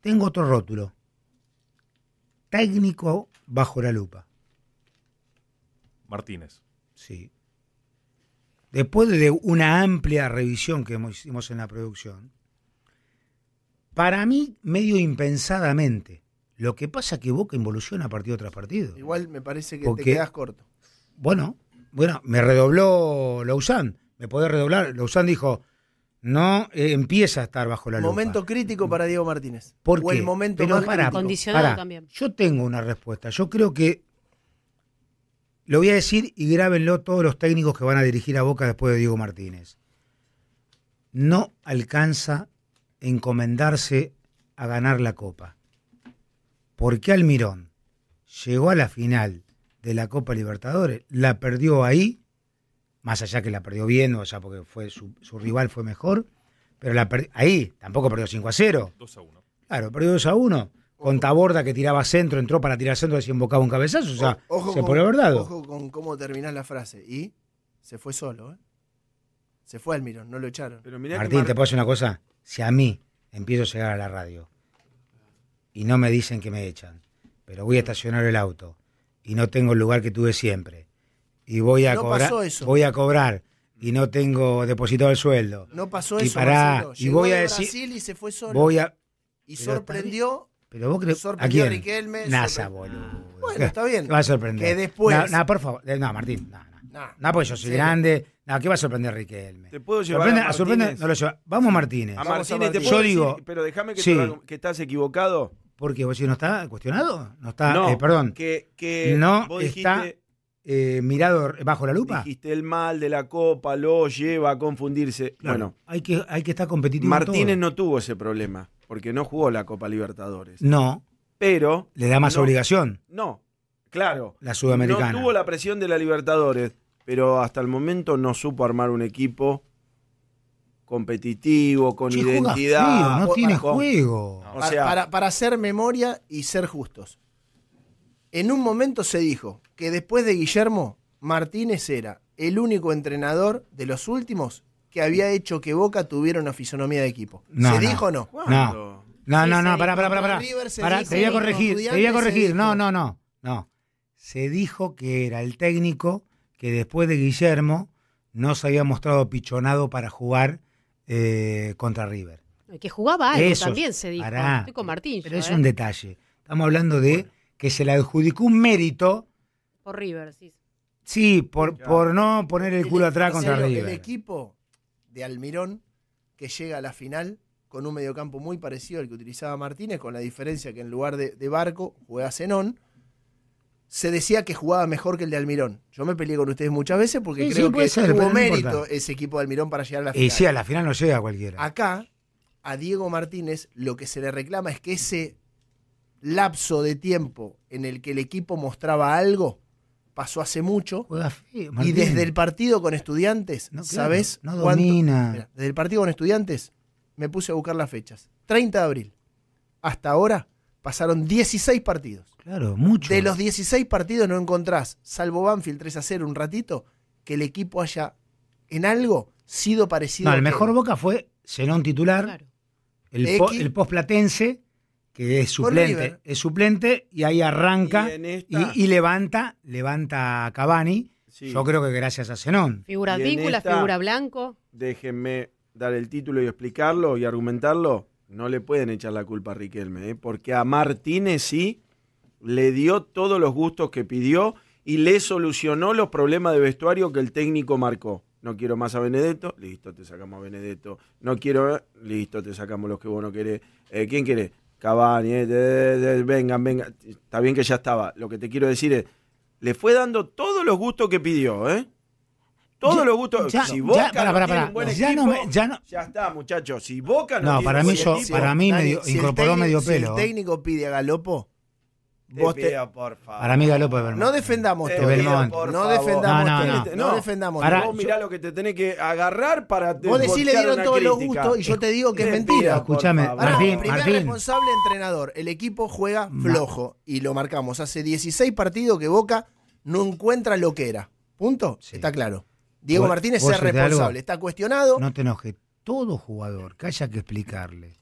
Tengo otro rótulo. Técnico bajo la lupa. Martínez. Sí. Después de una amplia revisión que hicimos en la producción, para mí, medio impensadamente, lo que pasa es que Boca involuciona partido tras partido. Igual me parece que te quedas corto. Bueno, bueno, me redobló Lausanne. Me podés redoblar. Lausanne dijo, no eh, empieza a estar bajo la lupa. Momento crítico para Diego Martínez. ¿Por o el momento más para, también. Yo tengo una respuesta. Yo creo que lo voy a decir y grábenlo todos los técnicos que van a dirigir a Boca después de Diego Martínez. No alcanza encomendarse a ganar la Copa. Porque Almirón llegó a la final de la Copa Libertadores, la perdió ahí más allá que la perdió bien, o sea, porque fue su, su rival fue mejor, pero la ahí tampoco perdió 5 a 0. 2 a 1. Claro, perdió 2 a 1. Con Taborda que tiraba centro, entró para tirar centro, y embocaba un cabezazo, o sea, se pone verdad. Ojo con cómo terminás la frase. Y se fue solo, ¿eh? Se fue Almirón, no lo echaron. Martín, te puedo decir una cosa. Si a mí empiezo a llegar a la radio y no me dicen que me echan, pero voy a estacionar el auto y no tengo el lugar que tuve siempre y voy a, cobrar, voy a cobrar y no tengo depositado el sueldo. No pasó y eso. y voy a decir. Brasil y se fue solo. Voy a, y sorprendió. Pero vos crees que Riquelme. NASA, boludo. Bueno, está bien. va a sorprender? Que después. No, por favor. Eh, no, Martín, no. No, yo soy grande. No, ¿qué va a sorprender Riquelme? Te puedo llevar. a, sorprender. no lo lleva. Vamos Martínez. A Martínez, te puedo yo decir, digo, pero déjame que, estás equivocado. Porque vos si no está cuestionado, no está, eh, perdón, que, que no vos dijiste, está Mirador eh, mirado bajo la lupa. Dijiste el mal de la copa, lo lleva a confundirse. bueno, hay que, hay que estar competitivo. Martínez no tuvo ese problema, porque no jugó la Copa Libertadores. No. Pero. Le da más obligación. No, claro. La Sudamericana. No tuvo la presión de la Libertadores, pero hasta el momento no supo armar un equipo competitivo, con identidad. no tiene juego. para, para hacer memoria y ser justos. En un momento se dijo que después de Guillermo, Martínez era el único entrenador de los últimos que había hecho que Boca tuviera una fisonomía de equipo. ¿Se dijo o no? No, no, no, pará, pará, pará. Te voy a corregir, te voy a corregir. No, no, no, no. Se dijo que era el técnico que después de Guillermo no se había mostrado pichonado para jugar eh, contra River. Que jugaba algo también se dijo. Martín. Pero es ¿eh? un detalle. Estamos hablando de que se le adjudicó un mérito. Por River, sí. Sí, por, por no poner el culo atrás contra el, River. El equipo de Almirón que llega a la final con un mediocampo muy parecido al que utilizaba Martínez, con la diferencia que en lugar de, Barco juega Zenón, se decía que jugaba mejor que el de Almirón. Yo me peleé con ustedes muchas veces porque creo que hubo mérito ese equipo de Almirón para llegar a la final. Y sí, a la final no llega cualquiera. Acá, a Diego Martínez, lo que se le reclama es que ese lapso de tiempo en el que el equipo mostraba algo pasó hace mucho. y desde el partido con estudiantes, no, ¿sabes? No desde el partido con estudiantes me puse a buscar las fechas. 30 de abril. Hasta ahora pasaron 16 partidos. Claro, mucho. De los 16 partidos no encontrás, salvo Banfield 3 a 0 un ratito, que el equipo haya en algo sido parecido. No, el mejor Boca fue Zenón titular, el, el que es suplente, es suplente y ahí arranca y, levanta, levanta a Cavani. Yo creo que gracias a Zenón. Figura víncula, figura blanco. Déjenme dar el título y explicarlo y argumentarlo. No le pueden echar la culpa a Riquelme, ¿eh? porque a Martínez sí le dio todos los gustos que pidió y le solucionó los problemas de vestuario que el técnico marcó. No quiero más a Benedetto, listo, te sacamos a Benedetto. No quiero, listo, te sacamos los que vos no querés. Eh, ¿Quién querés? Cavani, vengan, eh, vengan. Está bien que ya estaba. Lo que te quiero decir es, le fue dando todos los gustos que pidió, ¿eh? Todos los gustos. Ya, si Boca ya, está, muchachos. Si Boca no. No, para mí, yo, para mí incorporó medio pelo. el técnico pide a Galopo, mí No defendamos todo. no, defendamos no, no, no, defendamos Vos mirá lo que te tenés que agarrar para Vos decís le dieron todos los gustos y yo te digo que es mentira. Escúchame, Martín, primer responsable entrenador. El equipo juega flojo y lo marcamos. Hace 16 partidos que Boca no encuentra lo que era. Punto. Está claro. Diego Martínez es responsable. está cuestionado. No te enojes. Todo jugador que haya que explicarle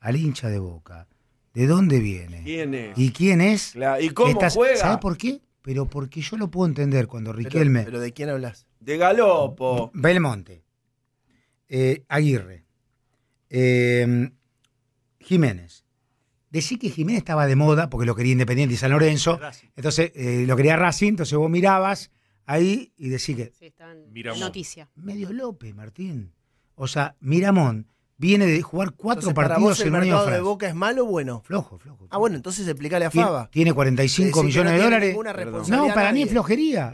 al hincha de Boca de dónde viene. ¿Quién es? ¿Y quién es? ¿Y cómo juega? ¿Sabes por qué? Pero porque yo lo puedo entender cuando Riquelme. ¿Pero, de quién hablas? De Galopo. Belmonte. Eh, Aguirre. Em, Jiménez. Decí que Jiménez estaba de moda porque lo quería Independiente y San Lorenzo. Entonces eh, lo quería Racing, entonces vos mirabas ahí y decís que. Sí, están... Noticia. Medio López, Martín. O sea, Miramón viene de jugar cuatro partidos para vos, en el mercado de Boca es malo o bueno? Flojo, flojo, Ah, bueno, entonces explícale a Faba. Tiene 45 millones de dólares. No, para mí es flojería.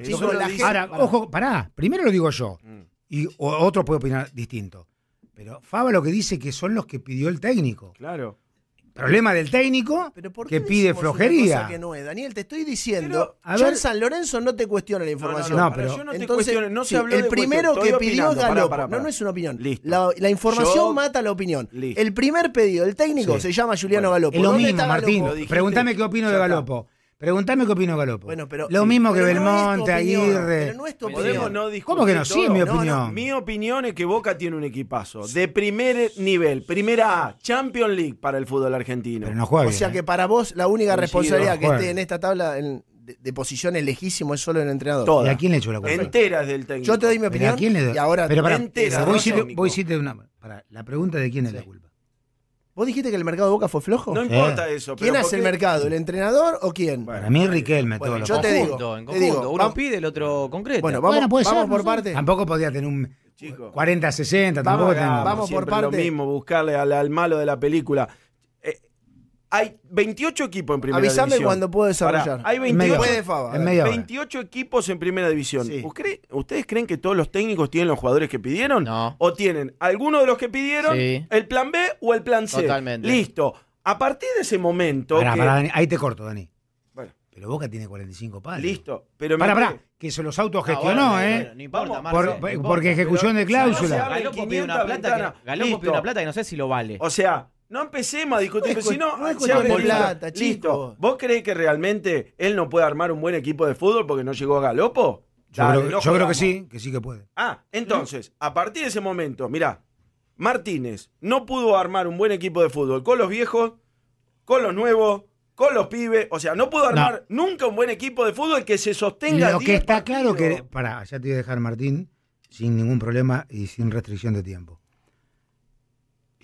Ahora, ojo, pará, primero lo digo yo. Mm. Y otro puede opinar distinto. Pero Faba lo que dice que son los que pidió el técnico. Claro. Problema del técnico que pide flojería. que no es? Daniel, te estoy diciendo, A San Lorenzo no te cuestiona la información. No, pero yo no te entonces, no se el primero que pidió es Galopo. No, no es una opinión. La, información mata la opinión. El primer pedido, del técnico, se llama Juliano Galopo. Es lo mismo, Martín. Pregúntame qué opino de Galopo. Pregúntame qué opino Galopo. lo mismo que Belmonte, Aguirre. Pero no Podemos no ¿Cómo que no? Sí, mi opinión. mi opinión es que Boca tiene un equipazo de primer nivel, primera A, Champions League para el fútbol argentino. Pero no juega o sea ¿eh? que para vos la única responsabilidad que esté en esta tabla de, posiciones lejísimo es solo el entrenador. ¿Y a quién le echó la culpa? Enteras del técnico. Yo te doy mi opinión. ¿A quién le doy? Y ahora entera, una. la pregunta de quién es la culpa. ¿Vos dijiste que el mercado de Boca fue flojo? No importa eso. ¿Quién hace el mercado? ¿El entrenador o quién? Bueno, a mí, Riquelme, Bueno, todos yo te digo, te digo, Uno pide, el otro concreto. Bueno, vamos, Bueno, puede vamos ser, por parte. Tampoco podía tener un 40-60, tampoco Vamos, vamos por siempre parte. lo mismo, buscarle al malo de la película. Hay 28 equipos en primera división. Avisame cuando puedo desarrollar. hay 28, equipos en primera división. ¿Ustedes creen que todos los técnicos tienen los jugadores que pidieron? No. ¿O tienen alguno de los que pidieron, el plan B o el plan C? Totalmente. Listo. A partir de ese momento. pará, Ahí te corto, Dani. Pero Boca tiene 45 palos. Listo. Pero para Que se los autogestionó, ah, ¿eh? No importa, Porque ejecución de cláusula. Galopo pidió plata, pide una plata que no sé si lo vale. O sea, no empecemos a discutir, si no, Listo. ¿Vos crees que realmente él no puede armar un buen equipo de fútbol porque no llegó a Galopo? Yo, creo, yo creo, que sí, que sí que puede. Ah, entonces, a partir de ese momento, mira, Martínez no pudo armar un buen equipo de fútbol con los viejos, con los nuevos, con los pibes. O sea, no pudo armar nunca un buen equipo de fútbol que se sostenga. Lo que está claro que. para ya te voy a dejar, Martín, sin ningún problema y sin restricción de tiempo.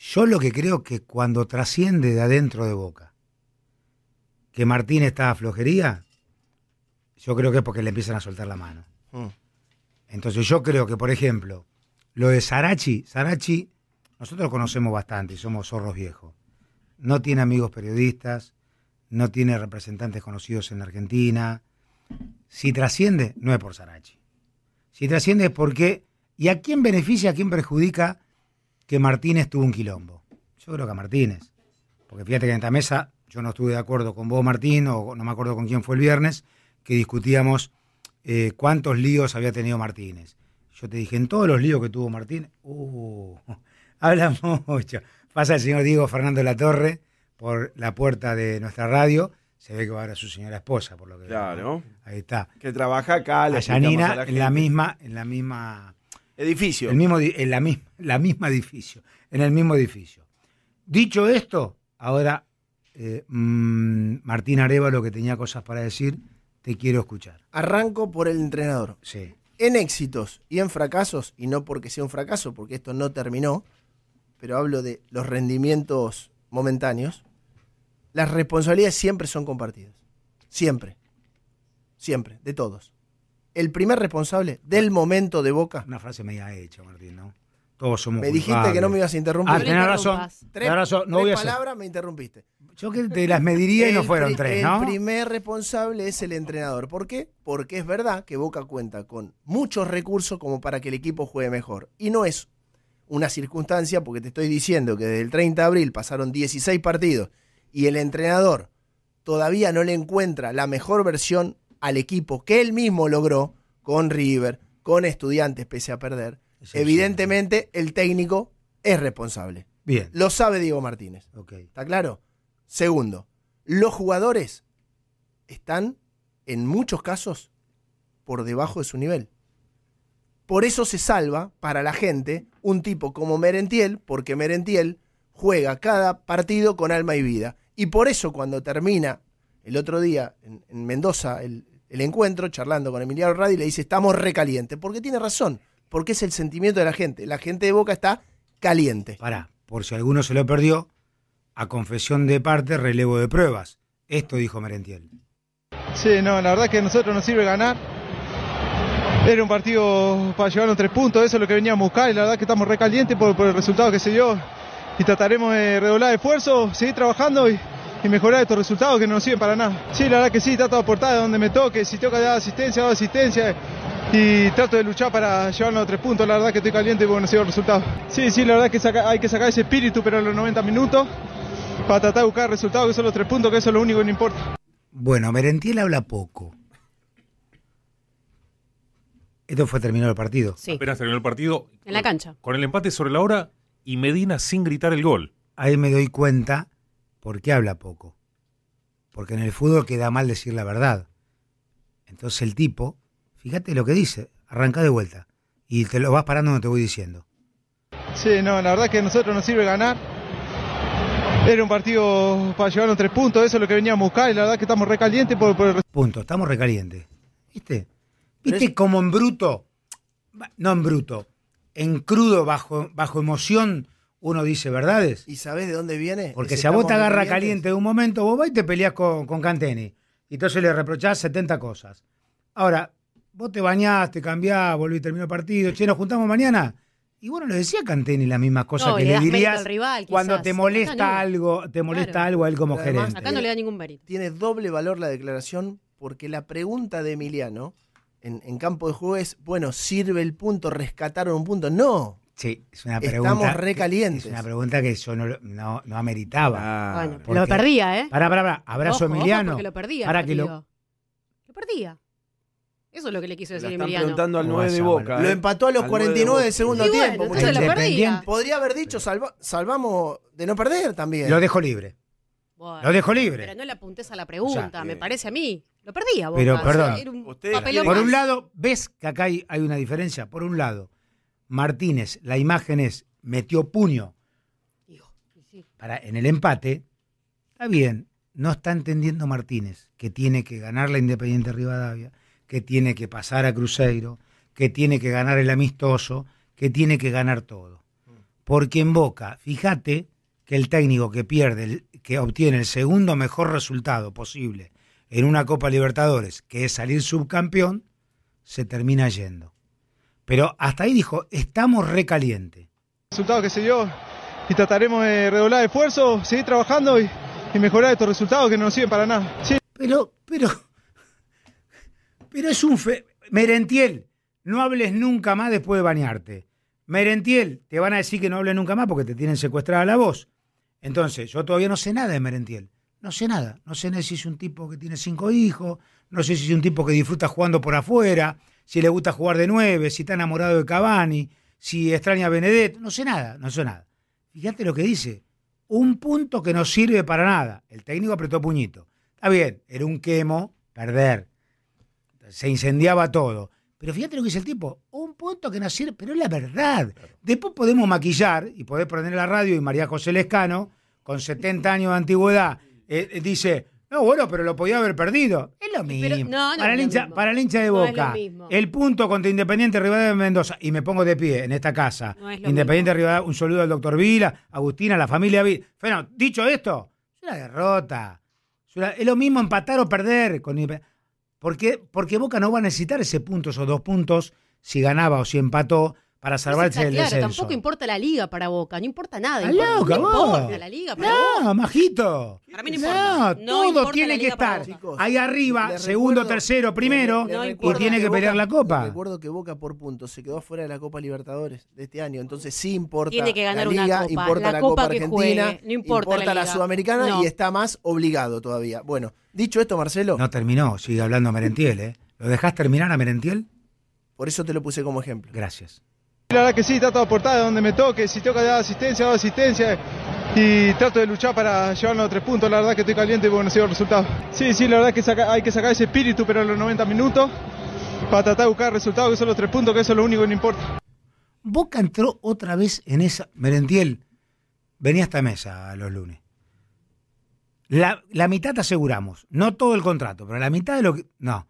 Yo lo que creo que cuando trasciende de adentro de Boca, que Martín está a flojería, yo creo que es porque le empiezan a soltar la mano. Mm. Entonces yo creo que, por ejemplo, lo de Sarachi, Sarachi, nosotros lo conocemos bastante y somos zorros viejos. No tiene amigos periodistas, no tiene representantes conocidos en Argentina. Si trasciende, no es por Sarachi. Si trasciende es porque... ¿Y a quién beneficia, a quién perjudica que Martínez tuvo un quilombo. Yo creo que a Martínez. Porque fíjate que en esta mesa yo no estuve de acuerdo con vos, Martín, o no me acuerdo con quién fue el viernes, que discutíamos eh, cuántos líos había tenido Martínez. Yo te dije, en todos los líos que tuvo Martínez, uh, habla mucho. Pasa el señor Diego Fernando Torre por la puerta de nuestra radio. Se ve que va a ver a su señora esposa, por lo que Claro. Ahí está. Que trabaja acá. La a en la misma, en la misma Edificio. El mismo, en la, misma, la misma edificio, en el mismo edificio. Dicho esto, ahora eh, mm, Martín Areva, lo que tenía cosas para decir, te quiero escuchar. Arranco por el entrenador. En éxitos y en fracasos, y no porque sea un fracaso, porque esto no terminó, pero hablo de los rendimientos momentáneos, las responsabilidades siempre son compartidas. Siempre. Siempre, de todos el primer responsable del momento de Boca. Una frase media hecha, Martín, ¿no? Todos somos Me dijiste que no me ibas a interrumpir. Ah, tenés razón. Tres, palabras me interrumpiste. Yo que te las mediría y no fueron tres, ¿no? El primer responsable es el entrenador. ¿Por qué? Porque es verdad que Boca cuenta con muchos recursos como para que el equipo juegue mejor. Y no es una circunstancia, porque te estoy diciendo que desde el 30 de abril pasaron 16 partidos y el entrenador todavía no le encuentra la mejor versión al equipo que él mismo logró con River, con estudiantes pese a perder, evidentemente el técnico es responsable. Bien. Lo sabe Diego Martínez. ¿Está claro? Segundo, los jugadores están en muchos casos por debajo de su nivel. Por eso se salva para la gente un tipo como Merentiel, porque Merentiel juega cada partido con alma y vida. Y por eso cuando termina el otro día en Mendoza el, el encuentro, charlando con Emiliano Radi, le dice, estamos recalientes. Porque tiene razón, porque es el sentimiento de la gente. La gente de Boca está caliente. Para. por si alguno se lo perdió, a confesión de parte, relevo de pruebas. Esto dijo Merentiel. Sí, no, la verdad es que a nosotros nos sirve ganar. Era un partido para llevarnos tres puntos, eso es lo que veníamos a buscar y la verdad es que estamos recalientes por, por el resultado que se dio y trataremos de redoblar esfuerzo, seguir trabajando y, y mejorar estos resultados que no nos sirven para nada. Sí, la verdad que sí, trato de aportar de donde me toque, si toca dar asistencia, dar asistencia y trato de luchar para llevarnos a tres puntos. La verdad que estoy caliente y bueno, sido el resultado. Sí, sí, la verdad que hay que sacar ese espíritu, pero en los 90 minutos, para tratar de buscar resultados, que son los tres puntos, que eso es lo único que no importa. Bueno, Merentiel habla poco. Esto fue terminado el partido. Sí. Apenas terminó el partido. En la cancha. Con el empate sobre la hora y Medina sin gritar el gol. Ahí me doy cuenta ¿Por qué habla poco? Porque en el fútbol queda mal decir la verdad. Entonces el tipo, fíjate lo que dice, arranca de vuelta. Y te lo vas parando donde te voy diciendo. Sí, no, la verdad que a nosotros nos sirve ganar. Era un partido para llevarnos tres puntos, eso es lo que veníamos a buscar y la verdad que estamos recalientes por, por el... Punto, estamos recalientes. ¿Viste? ¿Viste como en bruto? No en bruto, en crudo, bajo, bajo emoción, uno dice verdades. ¿Y sabés de dónde viene? Porque si a vos te agarra caliente de un momento, vos vas y te peleas con, Canteni. Y entonces le reprochás 70 cosas. Ahora, vos te bañaste, cambiás, volví, terminó el partido, che, nos juntamos mañana. Y bueno, le decía a Canteni las mismas cosas que le, dirías cuando te molesta algo, te molesta algo a él como gerente. acá no le da ningún mérito. Tiene doble valor la declaración porque la pregunta de Emiliano en, en campo de juego es, bueno, ¿sirve el punto? ¿Rescataron un punto? No, Sí, es una pregunta. Estamos recalientes. Es una pregunta que yo no, no, ameritaba. lo perdía, ¿eh? para para Abrazo, a Emiliano. lo perdía. que lo... lo perdía. Eso es lo que le quiso decir Emiliano. Lo eh. empató a los 49 del segundo tiempo. Entonces lo Podría haber dicho, salvamos de no perder también. Lo dejo libre. lo dejo libre. Pero no le apuntes a la pregunta, eh, me parece a mí. Lo perdía Boca. Pero perdón. por un lado, ves que acá hay una diferencia. Por un lado, Martínez, la imagen es, metió puño para, en el empate, está bien, no está entendiendo Martínez que tiene que ganar la Independiente Rivadavia, que tiene que pasar a Cruzeiro, que tiene que ganar el amistoso, que tiene que ganar todo. Porque en Boca, fíjate que el técnico que pierde, que obtiene el segundo mejor resultado posible en una Copa Libertadores, que es salir subcampeón, se termina yendo. Pero hasta ahí dijo, estamos recaliente. resultado que se dio y trataremos de redoblar esfuerzo, seguir trabajando y, mejorar estos resultados que no nos sirven para nada. Pero, pero, pero es un... Merentiel, no hables nunca más después de bañarte. Merentiel, te van a decir que no hables nunca más porque te tienen secuestrada la voz. Entonces, yo todavía no sé nada de Merentiel. No sé nada. No sé si es un tipo que tiene cinco hijos, no sé si es un tipo que disfruta jugando por afuera, si le gusta jugar de nueve, si está enamorado de Cavani, si extraña a Benedetto, no sé nada, no sé nada. Fíjate lo que dice, un punto que no sirve para nada. El técnico apretó puñito. Está bien, era un quemo, perder. Se incendiaba todo. Pero fíjate lo que dice el tipo, un punto que no sirve, pero es la verdad. Después podemos maquillar y poder poner la radio y María José Lescano, con 70 años de antigüedad, eh, dice, no, bueno, pero lo podía haber perdido. Es lo mismo. para, el hincha, de Boca, el punto contra Independiente Rivadavia de Mendoza, y me pongo de pie en esta casa. Independiente Rivadavia, un saludo al doctor Vila, Agustina, la familia Vila. Bueno, dicho esto, es una derrota. Es, lo mismo empatar o perder. Con porque, porque Boca no va a necesitar ese punto, esos dos puntos, si ganaba o si empató, para salvarse el claro, tampoco importa la liga para Boca, no importa nada. no la liga no, majito. Para mí no, importa. no todo tiene que estar ahí arriba, segundo, tercero, primero, y tiene que, pelear la Copa. Recuerdo que Boca por puntos se quedó fuera de la Copa Libertadores de este año, entonces sí importa tiene que ganar la liga, importa la, Copa, Argentina, no importa, la, Sudamericana y está más obligado todavía. Bueno, dicho esto, Marcelo... No terminó, sigue hablando Merentiel, ¿eh? ¿Lo dejás terminar a Merentiel? Por eso te lo puse como ejemplo. Gracias. La verdad que sí, trato de aportar donde me toque, si toca dar asistencia, dar asistencia y trato de luchar para llevarnos a tres puntos, la verdad que estoy caliente y bueno, sigo el resultado. Sí, sí, la verdad que hay que sacar ese espíritu, pero a los 90 minutos, para tratar de buscar resultados, que son los tres puntos, que eso es lo único que no importa. Boca entró otra vez en esa... Merentiel venía a esta mesa los lunes. La, la, mitad te aseguramos, no todo el contrato, pero la mitad de lo que... No,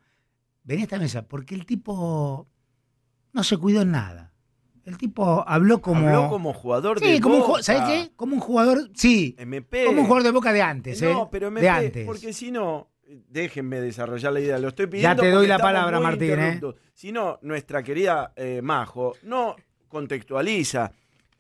venía a esta mesa porque el tipo no se cuidó en nada el tipo habló como. Habló como jugador sí, como Boca. ¿Sabes qué? Como un jugador. Sí. MP. Como un jugador de Boca de antes, No, eh, pero MP. De antes. Porque si no, déjenme desarrollar la idea. Lo estoy pidiendo. Ya te doy la palabra, Martín, ¿eh? Si no, nuestra querida eh, Majo no contextualiza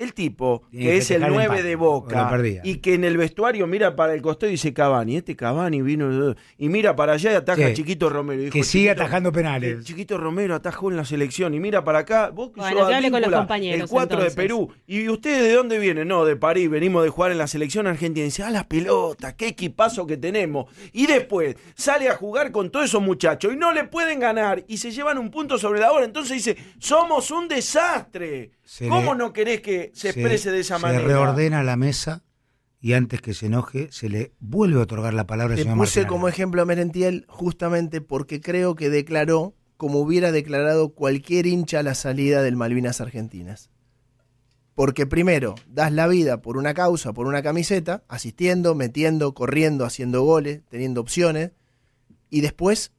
el tipo que, es el 9 de Boca y que en el vestuario mira para el costado y dice Cavani, este Cavani vino y mira para allá y ataca Chiquito Romero. que sigue atajando penales. Eh, Chiquito Romero atajó en la selección y mira para acá, vos bueno, con los compañeros, el 4 de Perú. ¿Y ustedes de dónde vienen? No, de París, venimos de jugar en la selección argentina. Y dice, ah, las pelotas, qué equipazo que tenemos. Y después sale a jugar con todos esos muchachos y no le pueden ganar y se llevan un punto sobre la hora. Entonces dice, somos un desastre. ¿Cómo no querés que se, exprese de esa manera? Se reordena la mesa y antes que se enoje, se le vuelve a otorgar la palabra al señor puse como ejemplo a Merentiel justamente porque creo que declaró como hubiera declarado cualquier hincha la salida del Malvinas Argentinas. Porque primero, das la vida por una causa, por una camiseta, asistiendo, metiendo, corriendo, haciendo goles, teniendo opciones, y después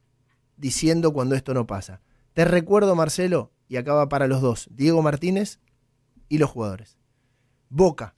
diciendo cuando esto no pasa. Te recuerdo, Marcelo, y acaba para los dos, Diego Martínez y los jugadores. Boca,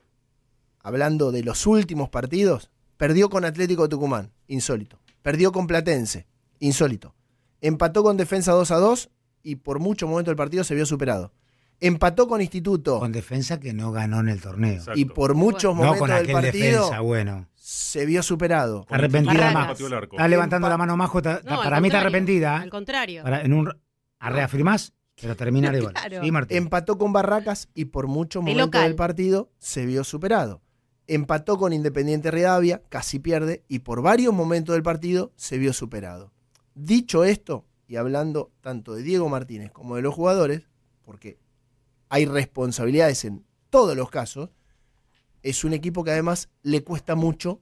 hablando de los últimos partidos, perdió con Atlético de Tucumán, insólito. Perdió con Platense, insólito. Empató con Defensa 2 a 2 y por mucho momento del partido se vio superado. Empató con Instituto. Con defensa que no ganó en el torneo. Y por muchos momentos del partido bueno. se vio superado. arrepentida más. Está levantando la mano Majo. para mí está arrepentida. ¿eh? Al contrario. en un, ¿Reafirmás? Pero termina Empató con Barracas y por mucho momentos del partido se vio superado. Empató con Independiente Rivadavia, casi pierde, y por varios momentos del partido se vio superado. Dicho esto, y hablando tanto de Diego Martínez como de los jugadores, porque hay responsabilidades en todos los casos, es un equipo que además le cuesta mucho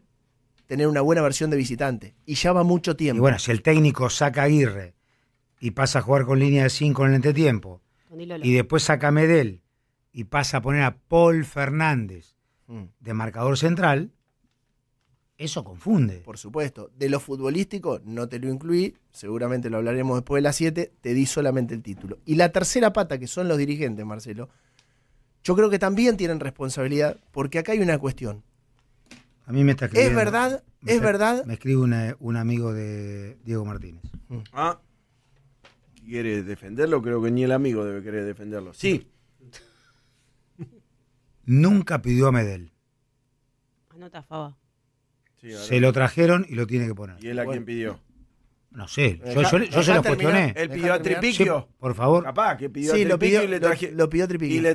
tener una buena versión de visitante. Y ya va mucho tiempo. Y bueno, si el técnico saca Aguirre y pasa a jugar con línea de 5 en el entretiempo. Y después saca a Medel y pasa a poner a Paul Fernández mm. de marcador central, eso confunde. Por supuesto. De lo futbolístico no te lo incluí, seguramente lo hablaremos después de las 7, te di solamente el título. Y la tercera pata, que son los dirigentes, Marcelo, yo creo que también tienen responsabilidad, porque acá hay una cuestión. A mí me está escribiendo. Es verdad, es verdad. Me escribe un amigo de Diego Martínez. Mm. Ah quiere defenderlo, creo que ni el amigo debe querer defenderlo. Sí. Nunca pidió a Medel. Anota Faba. se lo trajeron y lo tiene que poner. ¿Y él a quién pidió? No sé, yo, se lo cuestioné. Él pidió a Tripiquio. por favor. Capaz que pidió sí, a Tripiquio lo pidió, y le lo,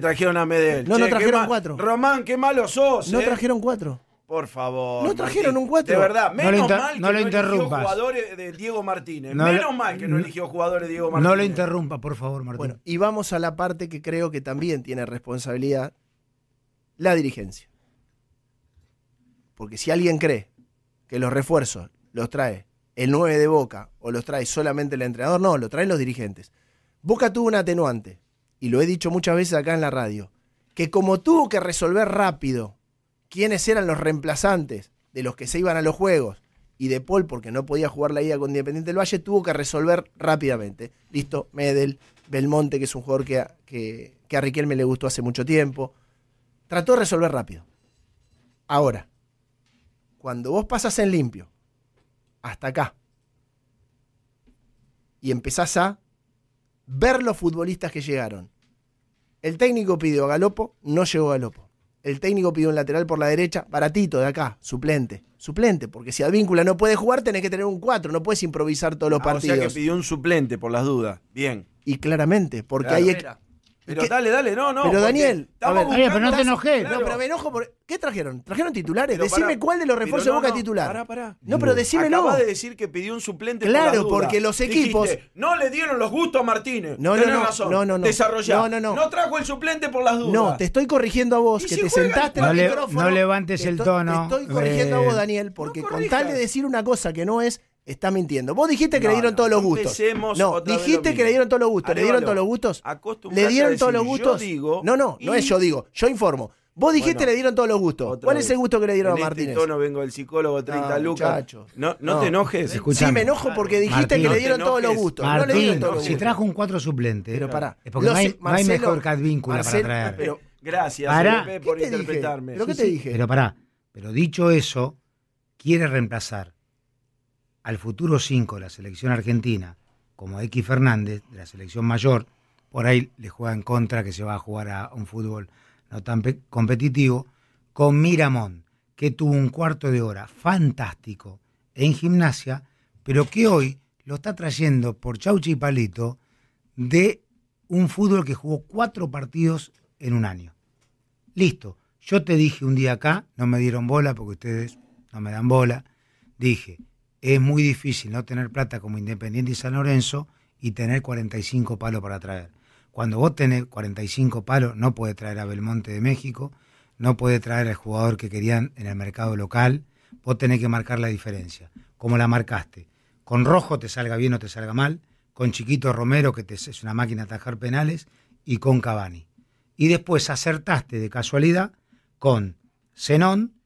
por favor. No trajeron un 4. De verdad, menos mal que no, lo interrumpas. eligió jugadores de Diego Martínez. menos mal que no eligió jugadores de Diego Martínez. No lo interrumpa, por favor, Martín. Bueno, y vamos a la parte que creo que también tiene responsabilidad la dirigencia. Porque si alguien cree que los refuerzos los trae el 9 de Boca o los trae solamente el entrenador, no, lo traen los dirigentes. Boca tuvo un atenuante, y lo he dicho muchas veces acá en la radio, que como tuvo que resolver rápido quiénes eran los reemplazantes de los que se iban a los juegos y De Paul, porque no podía jugar la ida con Independiente del Valle, tuvo que resolver rápidamente. Listo, Medel, Belmonte, que es un jugador que a, Riquelme le gustó hace mucho tiempo. Trató de resolver rápido. Ahora, cuando vos pasas en limpio, hasta acá, y empezás a ver los futbolistas que llegaron. El técnico pidió a Galopo, no llegó a Galopo. El técnico pidió un lateral por la derecha, baratito de acá, suplente. Suplente, porque si Advíncula no puede jugar, tenés que tener un 4, no puedes improvisar todos los partidos. Ah, o sea que pidió un suplente por las dudas. Bien. Y claramente, porque ahí hay, pero dale, dale, no, no. Pero Daniel, a ver, pero no te enojes. No, pero me enojo por. ¿Qué trajeron? ¿Trajeron titulares? decime cuál de los refuerzos de Boca no, titular. Pará, pará. No, pero no. Acabas de decir que pidió un suplente Claro, porque los equipos. no le dieron los gustos a Martínez. No, no, no, Desarrollado. no, no, no. No, trajo el suplente por las dudas. No, te estoy corrigiendo a vos, que te sentaste en el micrófono. No levantes el tono. Te estoy eh. corrigiendo a vos, Daniel, porque con tal de decir una cosa que no es, Está mintiendo. Vos dijiste que le dieron todos los gustos. No, dijiste que le dieron todos los gustos. ¿Le dieron todos los gustos? ¿Le dieron todos los gustos? digo no, no, no es yo digo. Yo informo. Vos dijiste que le dieron todos los gustos. ¿Cuál es el gusto que le dieron a este Martínez? Este tono vengo del psicólogo 30 lucas. No, te enojes. Sí, me enojo porque dijiste que le dieron todos los gustos. no le dieron todos Si trajo un cuatro suplente. Pero pará. no, hay, mejor catvíncula para traer. Pero, gracias, por interpretarme. ¿Pero qué te dije? Pero pará. Pero dicho eso, quiere reemplazar al futuro 5 de la selección argentina, como X Fernández, de la selección mayor, por ahí le juega en contra que se va a jugar a un fútbol no tan competitivo, con Miramón, que tuvo un cuarto de hora fantástico en gimnasia, pero que hoy lo está trayendo por Chauchi y Palito de un fútbol que jugó cuatro partidos en un año. Listo, yo te dije un día acá, no me dieron bola porque ustedes no me dan bola, dije, es muy difícil no tener plata como Independiente y San Lorenzo y tener 45 palos para traer. Cuando vos tenés 45 palos, no puede traer a Belmonte de México, no puede traer al jugador que querían en el mercado local. Vos tenés que marcar la diferencia, como la marcaste. Con Rojo te salga bien o te salga mal, con Chiquito Romero, que te, es una máquina de atajar penales, y con Cavani. Y después acertaste de casualidad con Zenón,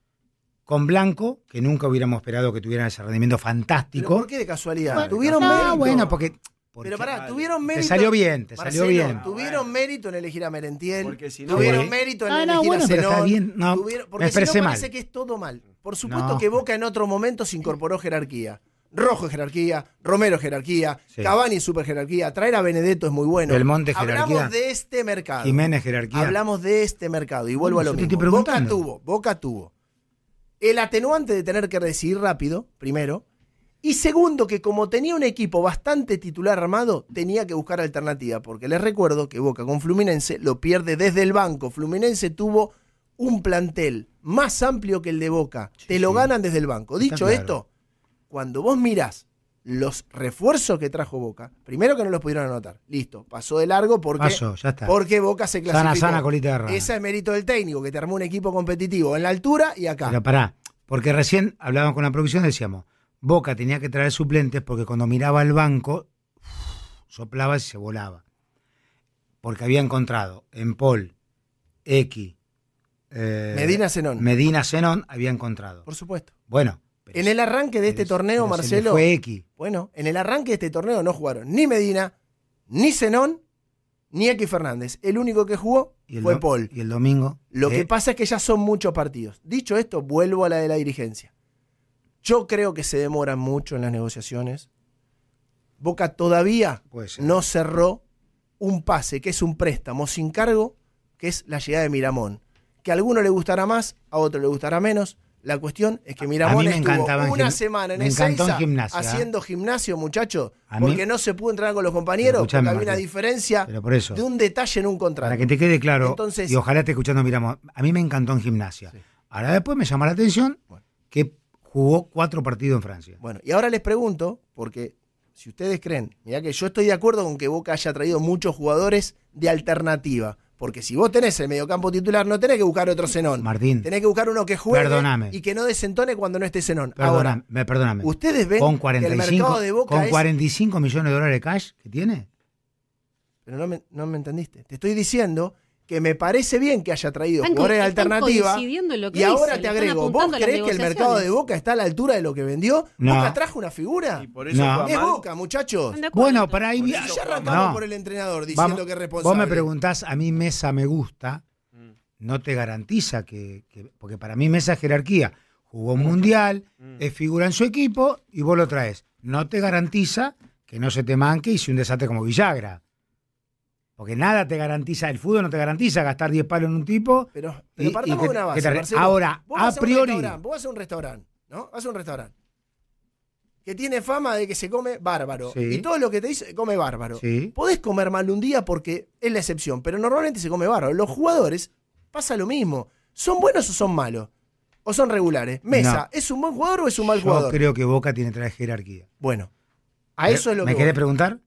con Blanco, que nunca hubiéramos esperado que tuvieran ese rendimiento fantástico. ¿Por qué de casualidad? ¿Tuvieron bueno, porque... pero pará, tuvieron mérito. Te salió bien, te salió bien. Tuvieron mérito en elegir a Merentiel. Porque si no, tuvieron mérito en ah, no, está bien. No, porque me si no, parece que es todo mal. Por supuesto que Boca en otro momento se incorporó jerarquía. Rojo es jerarquía, Romero es jerarquía, Cavani es super jerarquía, traer a Benedetto es muy bueno. monte jerarquía. Hablamos de este mercado. Jiménez jerarquía. Hablamos de este mercado y vuelvo a lo mismo. Boca tuvo, Boca tuvo el atenuante de tener que decidir rápido, primero. Y segundo, que como tenía un equipo bastante titular armado, tenía que buscar alternativa, porque les recuerdo que Boca con Fluminense lo pierde desde el banco. Fluminense tuvo un plantel más amplio que el de Boca. Te lo ganan desde el banco. Dicho esto, cuando vos mirás los refuerzos que trajo Boca, primero que no los pudieron anotar. Listo, pasó de largo porque, porque Boca se clasificó. de Ese es mérito del técnico, que te armó un equipo competitivo en la altura y acá. Pero pará, porque recién hablábamos con la producción, decíamos, Boca tenía que traer suplentes porque cuando miraba al banco, soplaba y se volaba. Porque había encontrado en Paul, X, eh, Medina Zenón. Medina Zenón había encontrado. Por supuesto. Bueno, en el arranque de este torneo, Marcelo. Bueno, en el arranque de este torneo no jugaron ni Medina, ni Zenón, ni X Fernández. El único que jugó fue Paul. Y el domingo. Lo eh, que pasa es que ya son muchos partidos. Dicho esto, vuelvo a la de la dirigencia. Yo creo que se demoran mucho en las negociaciones. Boca todavía no cerró un pase, que es un préstamo sin cargo, que es la llegada de Miramón. Que a alguno le gustará más, a otro le gustará menos la cuestión es que Miramón estuvo una semana en esa ¿eh? haciendo gimnasio, muchachos, porque no se pudo entrenar con los compañeros, porque había una diferencia de un detalle en un contrato. Para que te quede claro, Entonces, y ojalá te escuchando Miramón, a mí me encantó en gimnasia. Ahora después me llama la atención que jugó cuatro partidos en Francia. Bueno, y ahora les pregunto, porque si ustedes creen, mirá que yo estoy de acuerdo con que Boca haya traído muchos jugadores de alternativa, porque si vos tenés el mediocampo titular, no tenés que buscar otro Zenón. Martín. Tenés que buscar uno que juegue y que no desentone cuando no esté Zenón. Perdóname, Ustedes ven con 45, el mercado de Boca Con 45 millones de dólares de cash que tiene. Pero no me, no me entendiste. Te estoy diciendo que me parece bien que haya traído están, jugadores Y ahora te agrego, ¿vos crees que el mercado de Boca está a la altura de lo que vendió? ¿Boca trajo una figura? por eso Es Boca, muchachos. Bueno, para ahí... Ya arrancamos por el entrenador diciendo que es responsable. Vos me preguntás, a mí Mesa me gusta, mm. no te garantiza que... porque para mí Mesa es jerarquía. Jugó un mundial, mm. es figura en su equipo y vos lo traes. No te garantiza que no se te manque y si un desate como Villagra. Porque nada te garantiza, el fútbol no te garantiza gastar 10 palos en un tipo. Pero, partamos de una base. ahora, a priori. Vos vas a un restaurante, ¿no? Vas un restaurante. Que tiene fama de que se come bárbaro. Y todo lo que te dice, come bárbaro. Podés comer mal un día porque es la excepción, pero normalmente se come bárbaro. Los jugadores pasa lo mismo. ¿Son buenos o son malos? ¿O son regulares? Mesa, ¿es un buen jugador o es un mal jugador? Yo creo que Boca tiene tres jerarquía. Bueno, a eso es lo que. ¿Me querés preguntar?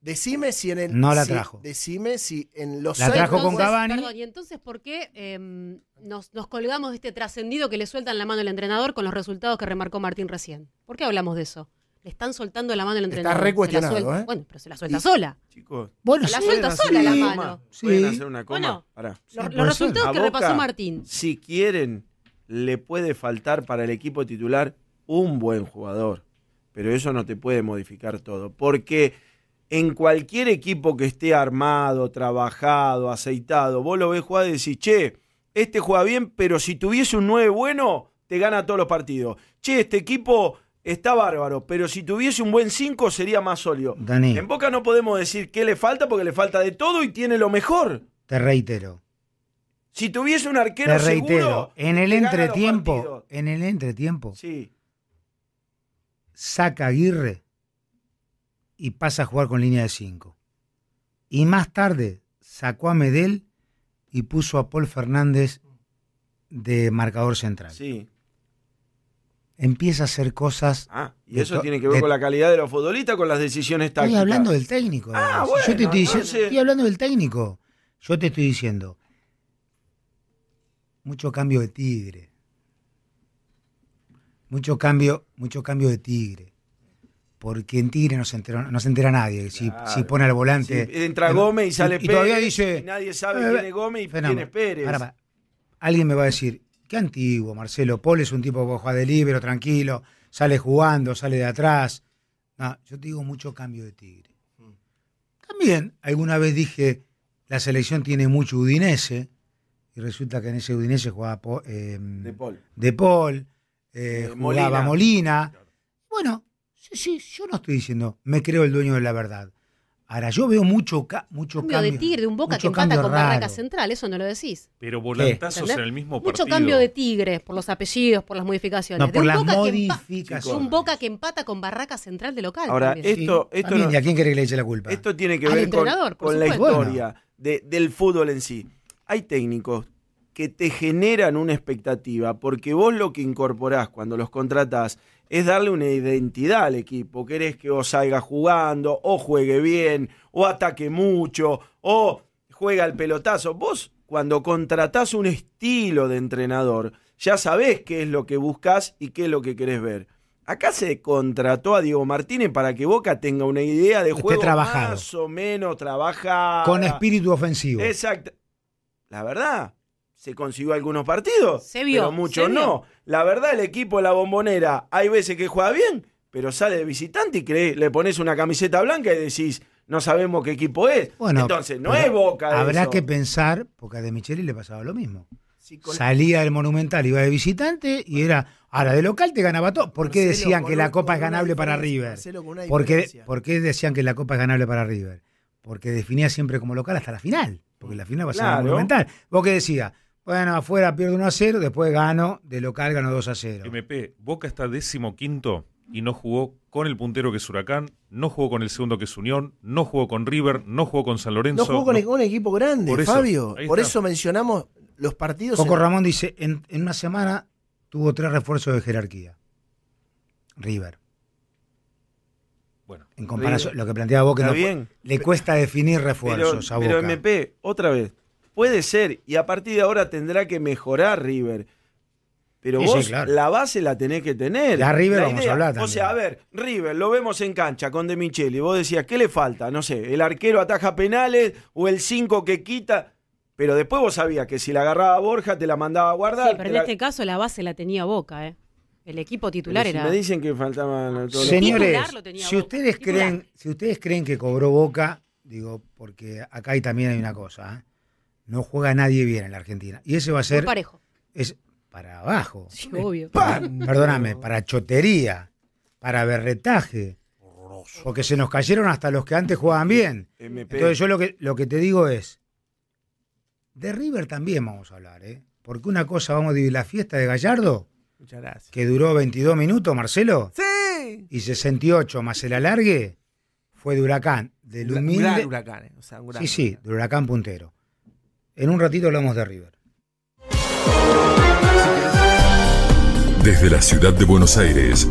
Decime si en el. No la trajo. decime si en los. La trajo con Cavani. Perdón, y entonces, ¿por qué em, nos, nos, colgamos de este trascendido que le sueltan la mano al entrenador con los resultados que remarcó Martín recién? ¿Por qué hablamos de eso? Le están soltando la mano al entrenador. Está recuestionado, ¿eh? Bueno, pero se la suelta sola. Chicos, bueno, se la suelta sola la mano. Sí. Pueden hacer una coma. Bueno, los, resultados que repasó Martín. Si quieren, le puede faltar para el equipo titular un buen jugador. Pero eso no te puede modificar todo. Porque en cualquier equipo que esté armado, trabajado, aceitado, vos lo ves jugar y decís, che, este juega bien, pero si tuviese un 9 bueno, te gana todos los partidos. Che, este equipo está bárbaro, pero si tuviese un buen 5 sería más sólido. en Boca no podemos decir qué le falta porque le falta de todo y tiene lo mejor. Te reitero. Si tuviese un arquero te reitero, seguro, en el entretiempo, en el entretiempo. Sí. Saca Aguirre y pasa a jugar con línea de 5. Y más tarde sacó a Medel y puso a Paul Fernández de marcador central. Sí. Empieza a hacer cosas. Ah, y eso tiene que ver con la calidad de los futbolistas, con las decisiones tácticas. Estoy hablando del técnico. Ah, Yo te estoy, hablando del técnico. Yo te estoy diciendo. Mucho cambio de tigre. Mucho cambio, mucho cambio de tigre porque en Tigre no se entera, nadie. Si, pone al volante. entra eh, Gómez y sale Pérez. Y todavía dice. nadie sabe eh, quién es Gómez y quién es Pérez. alguien me va a decir, qué antiguo, Marcelo. Paul es un tipo que juega de libero, tranquilo, sale jugando, sale de atrás. No, yo te digo mucho cambio de Tigre. También, alguna vez dije, la selección tiene mucho Udinese, y resulta que en ese Udinese jugaba em, De Paul. De Paul, eh, jugaba Molina. Bueno, Sí, sí, yo no estoy diciendo, me creo el dueño de la verdad. Ahora, yo veo mucho, mucho cambio. Cambio de Tigre, un Boca que empata con Barraca Central, eso no lo decís. Pero volantazos en el mismo partido. Mucho cambio de tigre, por los apellidos, por las modificaciones. No, por las modificaciones. un Boca que empata con Barraca Central de local. Ahora, esto... esto no, ¿A quién quiere que le eche la culpa? Esto tiene que ver con, la historia del fútbol en sí. Hay técnicos que te generan una expectativa, porque vos lo que incorporás cuando los contratás es darle una identidad al equipo. Querés que o salga jugando, o juegue bien, o ataque mucho, o juega al pelotazo. Vos, cuando contratás un estilo de entrenador, ya sabés qué es lo que buscas y qué es lo que querés ver. Acá se contrató a Diego Martínez para que Boca tenga una idea de juego más o menos trabaja con espíritu ofensivo. Exacto. La verdad, se consiguió algunos partidos, se pero muchos no. La verdad, el equipo de la bombonera, hay veces que juega bien, pero sale de visitante y le pones una camiseta blanca y decís, no sabemos qué equipo es. Bueno, Entonces, no es Boca. De habrá que pensar, porque a De Micheli le pasaba lo mismo. Salía del Monumental, iba de visitante y era. Ahora, de local te ganaba todo. ¿Por qué decían que la Copa es ganable para River? ¿Por qué, decían que la Copa es ganable para River? Porque definía siempre como local hasta la final. Porque la final va a ser Monumental. ¿Vos qué decías? Bueno, afuera pierdo 1 a 0, después gano, de local gano 2 a 0. MP, Boca está décimo quinto y no jugó con el puntero que es Huracán, no jugó con el segundo que es Unión, no jugó con River, no jugó con San Lorenzo. No jugó con, un equipo grande, Fabio. Por eso mencionamos los partidos. Coco Ramón dice, en, una semana tuvo tres refuerzos de jerarquía. River. Bueno, en comparación, lo que planteaba Boca, no, bien. le cuesta definir refuerzos a Boca. Pero MP, otra vez, Puede ser, y a partir de ahora tendrá que mejorar River. Pero vos la base la tenés que tener. La River vamos a hablar también. O sea, a ver, River, lo vemos en cancha con De Micheli. Vos decías, ¿qué le falta? No sé, el arquero ataja penales o el 5 que quita. Pero después vos sabías que si la agarraba Borja te la mandaba a guardar. Sí, pero en este caso la base la tenía Boca, ¿eh? El equipo titular era. Me dicen que faltaban todos Señores, si ustedes creen, si ustedes creen que cobró Boca, digo, porque acá también hay una cosa, ¿eh? no juega nadie bien en la Argentina. Y ese va a ser. parejo. Es para abajo. Sí, obvio. perdóname, para chotería, para berretaje. Horroroso. Porque se nos cayeron hasta los que antes jugaban bien. Entonces, yo lo que, te digo es. De River también vamos a hablar, ¿eh? Porque una cosa, vamos a vivir la fiesta de Gallardo. Muchas Que duró 22 minutos, Marcelo. Sí. Y 68 más el alargue fue de Huracán. De humilde. Huracán, eh, sí, sí, de Huracán puntero. En un ratito hablamos de River. Desde la ciudad de Buenos Aires.